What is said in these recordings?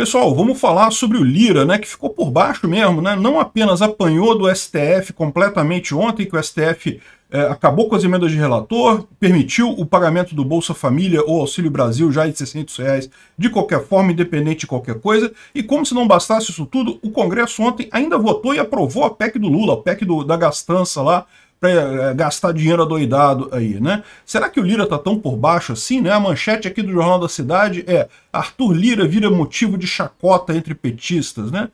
Pessoal, vamos falar sobre o Lira, né, que ficou por baixo mesmo, né, não apenas apanhou do STF completamente ontem, que o STF é, eh, acabou com as emendas de relator, permitiu o pagamento do Bolsa Família ou Auxílio Brasil já de 600 reais, de qualquer forma, independente de qualquer coisa, e como se não bastasse isso tudo, o Congresso ontem ainda votou e aprovou a PEC do Lula, a PEC do, da gastança lá, para eh, gastar dinheiro adoidado aí, né? Será que o Lira tá tão por baixo assim, né? A manchete aqui do Jornal da Cidade é Arthur Lira vira motivo de chacota entre petistas, né?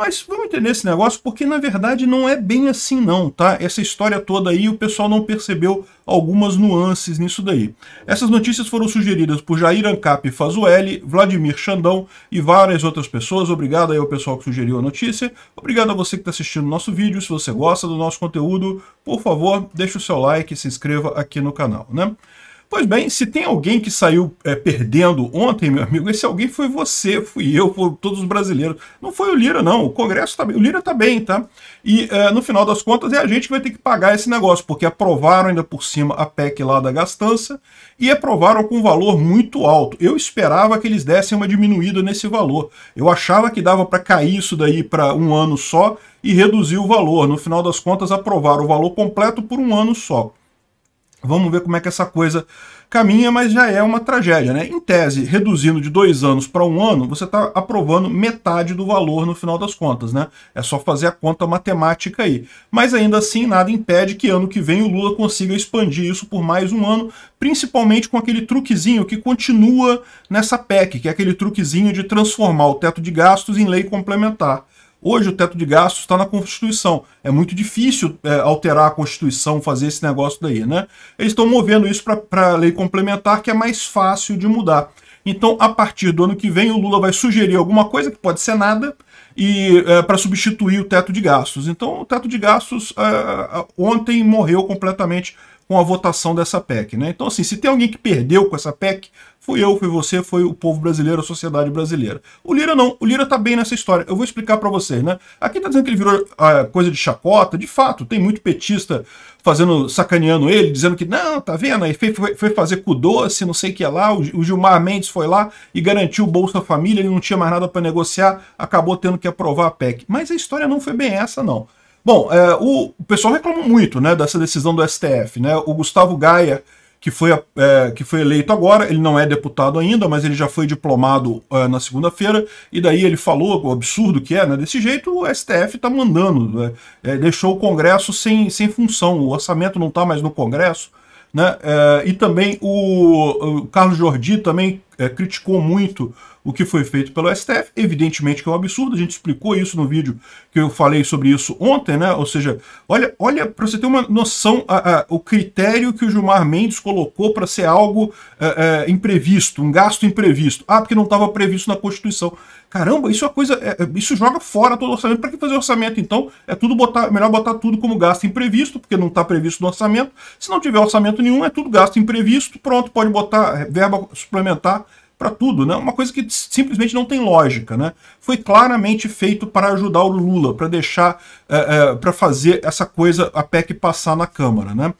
Mas vamos entender esse negócio, porque na verdade não é bem assim não, tá? Essa história toda aí, o pessoal não percebeu algumas nuances nisso daí. Essas notícias foram sugeridas por Jair Ancap Fazueli, Vladimir Xandão e várias outras pessoas. Obrigado aí ao pessoal que sugeriu a notícia. Obrigado a você que está assistindo o nosso vídeo. Se você gosta do nosso conteúdo, por favor, deixe o seu like e se inscreva aqui no canal, né? Pois bem, se tem alguém que saiu é, perdendo ontem, meu amigo, esse alguém foi você, fui eu, foram todos os brasileiros. Não foi o Lira, não. O Congresso tá bem. O Lira tá bem, tá? E é, no final das contas é a gente que vai ter que pagar esse negócio, porque aprovaram ainda por cima a PEC lá da gastança e aprovaram com um valor muito alto. Eu esperava que eles dessem uma diminuída nesse valor. Eu achava que dava para cair isso daí para um ano só e reduzir o valor. No final das contas, aprovaram o valor completo por um ano só. Vamos ver como é que essa coisa caminha, mas já é uma tragédia, né? Em tese, reduzindo de dois anos para um ano, você está aprovando metade do valor no final das contas, né? É só fazer a conta matemática aí. Mas ainda assim, nada impede que ano que vem o Lula consiga expandir isso por mais um ano, principalmente com aquele truquezinho que continua nessa PEC, que é aquele truquezinho de transformar o teto de gastos em lei complementar. Hoje o teto de gastos está na Constituição. É muito difícil é, alterar a Constituição, fazer esse negócio daí, né? Eles estão movendo isso para a lei complementar, que é mais fácil de mudar. Então, a partir do ano que vem, o Lula vai sugerir alguma coisa, que pode ser nada, e é, para substituir o teto de gastos. Então, o teto de gastos é, é ontem morreu completamente com a votação dessa PEC. Né? Então, assim, se tem alguém que perdeu com essa PEC, fui eu, foi você, foi o povo brasileiro, a sociedade brasileira. O Lira não, o Lira tá bem nessa história. Eu vou explicar para vocês, né? Aqui tá dizendo que ele virou a ah, coisa de chacota, de fato, tem muito petista fazendo, sacaneando ele, dizendo que não, tá vendo, aí foi, foi fazer cu doce, não sei o que é lá, o, o Gilmar Mendes foi lá e garantiu o Bolsa Família, ele não tinha mais nada para negociar, acabou tendo que aprovar a PEC. Mas a história não foi bem essa, não. Bom, é, o, o, pessoal reclama muito né, dessa decisão do STF. Né? O Gustavo Gaia, que foi, é, que foi eleito agora, ele não é deputado ainda, mas ele já foi diplomado é, na segunda-feira, e daí ele falou o absurdo que é, né? Desse jeito o STF está mandando, né? é, deixou o Congresso sem, sem função, o orçamento não está mais no Congresso. Né? É, e também o, o Carlos Jordi também é, criticou muito o que foi feito pelo STF, evidentemente que é um absurdo, a gente explicou isso no vídeo que eu falei sobre isso ontem, né? Ou seja, olha, olha para você ter uma noção, a, a, o critério que o Gilmar Mendes colocou para ser algo a, é, é, imprevisto, um gasto imprevisto. Ah, porque não estava previsto na Constituição. Caramba, isso é coisa, é, é, isso joga fora todo o orçamento. Para que fazer orçamento então? É tudo botar, melhor botar tudo como gasto imprevisto, porque não está previsto no orçamento. Se não tiver orçamento nenhum, é tudo gasto imprevisto. Pronto, pode botar verba suplementar para tudo, né? Uma coisa que simplesmente não tem lógica, né? Foi claramente feito para ajudar o Lula, para deixar, é, eh, é, eh, para fazer essa coisa a PEC passar na Câmara, né?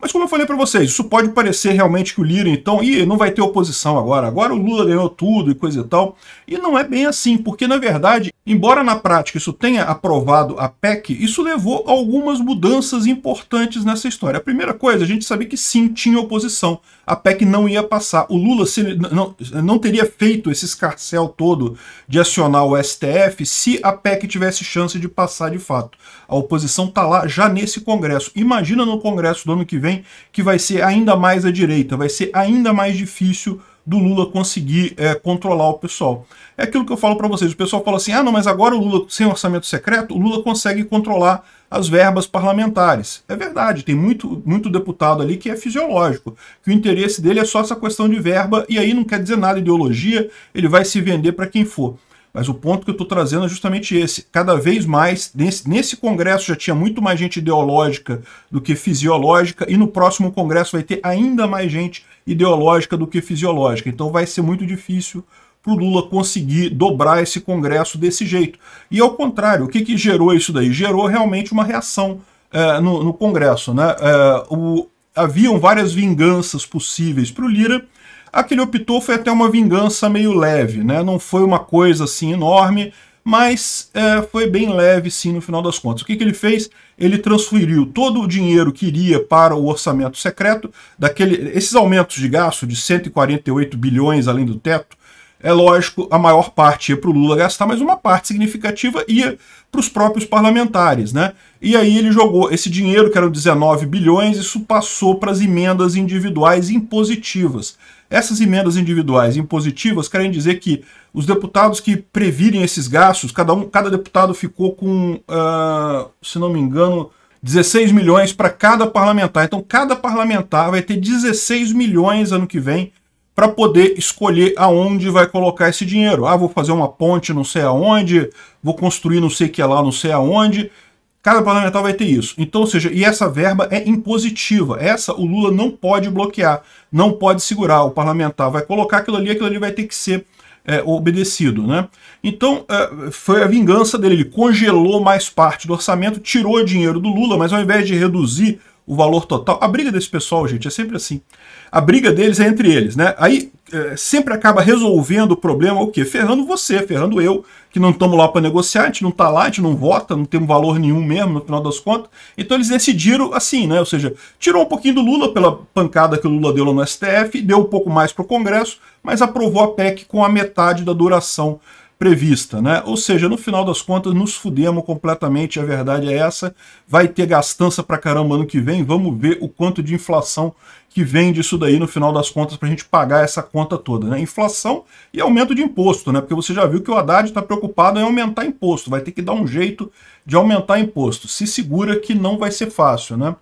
Mas como eu falei para vocês, isso pode parecer realmente que o Lira, então, e não vai ter oposição agora, agora o Lula ganhou tudo e coisa e tal. E não é bem assim, porque na verdade, embora na prática isso tenha aprovado a PEC, isso levou a algumas mudanças importantes nessa história. A primeira coisa, a gente sabia que sim, tinha oposição. A PEC não ia passar. O Lula se, não, não teria feito esse escarcel todo de acionar o STF se a PEC tivesse chance de passar de fato. A oposição está lá já nesse Congresso. Imagina no Congresso do ano que vem vem, que vai ser ainda mais à direita, vai ser ainda mais difícil do Lula conseguir é, controlar o pessoal. É aquilo que eu falo para vocês, o pessoal fala assim, ah não, mas agora o Lula sem orçamento secreto, o Lula consegue controlar as verbas parlamentares. É verdade, tem muito, muito deputado ali que é fisiológico, que o interesse dele é só essa questão de verba, e aí não quer dizer nada ideologia, ele vai se vender para quem for. Mas o ponto que eu estou trazendo é justamente esse. Cada vez mais, nesse, nesse congresso já tinha muito mais gente ideológica do que fisiológica, e no próximo congresso vai ter ainda mais gente ideológica do que fisiológica. Então vai ser muito difícil para o Lula conseguir dobrar esse congresso desse jeito. E ao contrário, o que, que gerou isso daí? Gerou realmente uma reação é, no, no, congresso. Né? É, o, haviam várias vinganças possíveis para o Lira, a que ele optou foi até uma vingança meio leve, né? Não foi uma coisa assim enorme, mas é, foi bem leve sim no final das contas. O que, que ele fez? Ele transferiu todo o dinheiro que iria para o orçamento secreto, daquele, esses aumentos de gasto de 148 bilhões além do teto, é lógico, a maior parte ia para o Lula gastar, mas uma parte significativa ia para os próprios parlamentares. Né? E aí ele jogou esse dinheiro, que eram 19 bilhões, isso passou para as emendas individuais impositivas. Essas emendas individuais impositivas querem dizer que os deputados que previrem esses gastos, cada, um, cada deputado ficou com, uh, se não me engano, 16 milhões para cada parlamentar. Então, cada parlamentar vai ter 16 milhões ano que vem para poder escolher aonde vai colocar esse dinheiro. Ah, vou fazer uma ponte não sei aonde, vou construir não sei que lá não sei aonde. Cada parlamentar vai ter isso. Então, ou seja, e essa verba é impositiva. Essa o Lula não pode bloquear, não pode segurar. O parlamentar vai colocar aquilo ali, aquilo ali vai ter que ser é, obedecido. Né? Então, é, foi a vingança dele. Ele congelou mais parte do orçamento, tirou dinheiro do Lula, mas ao invés de reduzir o valor total. A briga desse pessoal, gente, é sempre assim. A briga deles é entre eles, né? Aí é, sempre acaba resolvendo o problema, o quê? Ferrando você, ferrando eu, que não estamos lá para negociar, a gente não está lá, a gente não vota, não temos valor nenhum mesmo no final das contas. Então eles decidiram assim, né? Ou seja, tirou um pouquinho do Lula pela pancada que o Lula deu lá no STF, deu um pouco mais para o Congresso, mas aprovou a PEC com a metade da duração prevista, né? Ou seja, no final das contas, nos fudemos completamente, a verdade é essa. Vai ter gastança pra caramba ano que vem, vamos ver o quanto de inflação que vem disso daí no final das contas pra gente pagar essa conta toda, né? Inflação e aumento de imposto, né? Porque você já viu que o Haddad tá preocupado em aumentar imposto, vai ter que dar um jeito de aumentar imposto. Se segura que não vai ser fácil, né?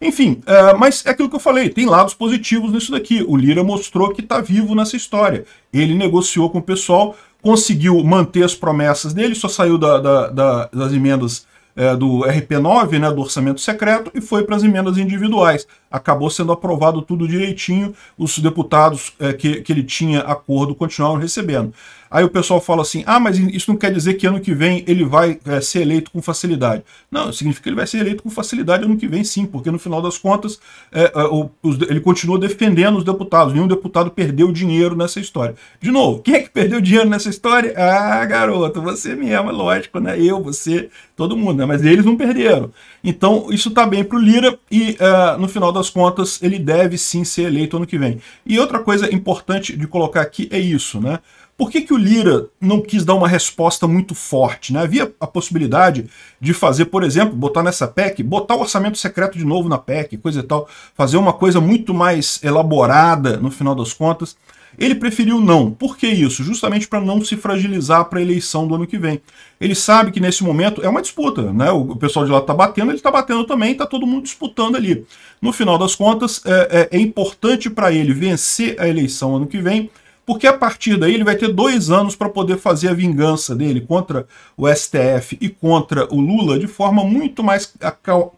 Enfim, é, mas é aquilo que eu falei, tem lados positivos nisso daqui. O Lira mostrou que está vivo nessa história. Ele negociou com o pessoal, conseguiu manter as promessas dele, só saiu da, da, da, das emendas é, do RP9, né, do orçamento secreto, e foi para as emendas individuais. Acabou sendo aprovado tudo direitinho, os deputados é, que, que ele tinha acordo continuaram recebendo. Aí o pessoal fala assim: ah, mas isso não quer dizer que ano que vem ele vai é, ser eleito com facilidade. Não, significa que ele vai ser eleito com facilidade ano que vem, sim, porque no final das contas é, é, o, os, ele continua defendendo os deputados. Nenhum deputado perdeu dinheiro nessa história. De novo, quem é que perdeu dinheiro nessa história? Ah, garoto, você mesmo, é lógico, né? Eu, você, todo mundo. Né? né? mas eles não perderam. Então isso está bem para o Lira e uh, no final das contas ele deve sim ser eleito ano que vem. E outra coisa importante de colocar aqui é isso, né? Por que, que o Lira não quis dar uma resposta muito forte? Né? Havia a possibilidade de fazer, por exemplo, botar nessa PEC, botar o orçamento secreto de novo na PEC, coisa e tal, fazer uma coisa muito mais elaborada no final das contas. Ele preferiu não. Por que isso? Justamente para não se fragilizar para a eleição do ano que vem. Ele sabe que nesse momento é uma disputa, né? O pessoal de lá está batendo, ele está batendo também, está todo mundo disputando ali. No final das contas, é, é, é importante para ele vencer a eleição ano que vem, porque a partir daí ele vai ter dois anos para poder fazer a vingança dele contra o STF e contra o Lula de forma muito mais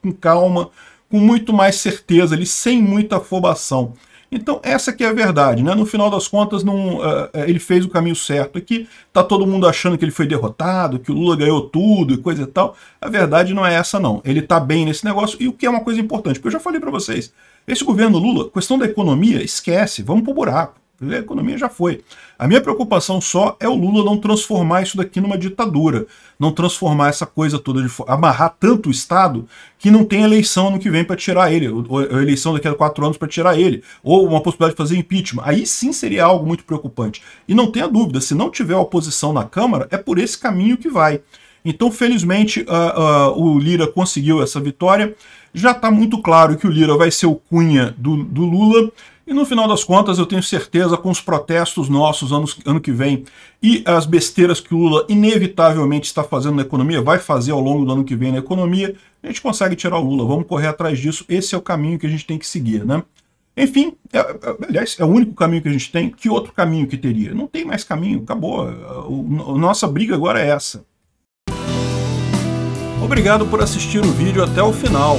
com calma, com muito mais certeza, ele sem muita afobação. Então, essa que é a verdade, né? No final das contas, não, uh, ele fez o caminho certo aqui. Tá todo mundo achando que ele foi derrotado, que o Lula ganhou tudo e coisa e tal. A verdade não é essa, não. Ele tá bem nesse negócio, e o que é uma coisa importante, porque eu já falei para vocês, esse governo Lula, questão da economia, esquece, vamos pro buraco. A economia já foi. A minha preocupação só é o Lula não transformar isso daqui numa ditadura, não transformar essa coisa toda de amarrar tanto o Estado que não tem eleição no que vem para tirar ele, ou eleição daqui a quatro anos para tirar ele, ou uma possibilidade de fazer impeachment. Aí sim seria algo muito preocupante. E não tenha dúvida, se não tiver oposição na Câmara, é por esse caminho que vai. Então, felizmente, uh, uh, o Lira conseguiu essa vitória. Já está muito claro que o Lira vai ser o cunha do, do Lula. E no final das contas, eu tenho certeza, com os protestos nossos anos, ano que vem e as besteiras que o Lula inevitavelmente está fazendo na economia, vai fazer ao longo do ano que vem na economia, a gente consegue tirar o Lula. Vamos correr atrás disso. Esse é o caminho que a gente tem que seguir, né? Enfim, é, é, aliás, é o único caminho que a gente tem. Que outro caminho que teria? Não tem mais caminho, acabou. a nossa briga agora é essa. Obrigado por assistir o vídeo até o final.